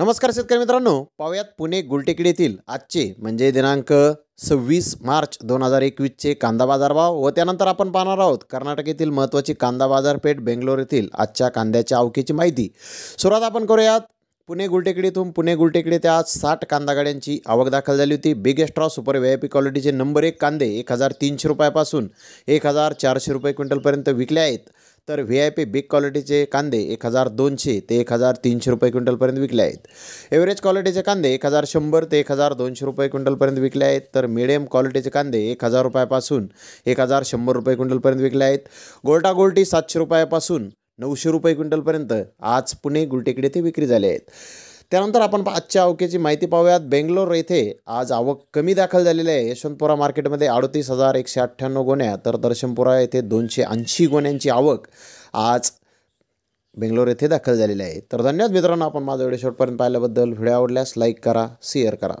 नमस्कार शेतकरी मित्रांनो पाहूयात पुणे गुलटेकडी येथील आजचे म्हणजे दिनांक सव्वीस मार्च दोन हजार एकवीसचे कांदा बाजारभाव व त्यानंतर आपण पाहणार आहोत कर्नाटक येथील महत्त्वाची कांदा बाजारपेठ बेंगलोर येथील आजच्या कांद्याच्या अवकीची माहिती सुरुवात आपण करूयात पुणे गुलटेकडीतून पुणे गुलटेकडीत आज साठ कांदा गाड्यांची आवक दाखल झाली होती biggest raw super V I P क्वालिटीचे नंबर एक कांदे एक हजार तीनशे रुपयापासून एक हजार चारशे रुपये क्विंटलपर्यंत विकले आहेत तर व्ही आय पी बिग क्वालिटीचे कांदे एक हजार दोनशे ते एक हजार तीनशे रुपये क्विंटलपर्यंत विकले आहेत एव्हरेज क्वालिटीचे कांदे एक हजार शंभर ते एक हजार दोनशे रुपये क्विंटलपर्यंत विकले आहेत तर मिडियम क्वालिटीचे कांदे एक हजार रुपयापासून एक हजार शंभर रुपये क्विंटलपर्यंत विकले आहेत गोल्टा गोल्टी सातशे रुपयापासून नऊशे रुपये क्विंटलपर्यंत आज पुणे गुलटेकडे ते विक्री झाले आहेत त्यानंतर आपण आजच्या अवकेची माहिती पाहूयात बेंगलोर येथे आज आवक कमी दाखल झालेली आहे यशवंतपुरा मार्केटमध्ये अडतीस हजार एकशे अठ्ठ्याण्णव गोण्या तर दर्शनपुरा येथे दोनशे ऐंशी गोण्यांची आवक आज बेंगलोर येथे दाखल झालेली आहे तर धन्यवाद मित्रांनो आपण माझा व्हिडिओ शेवटपर्यंत पाहिल्याबद्दल व्हिडिओ आवडल्यास लाईक करा शेअर करा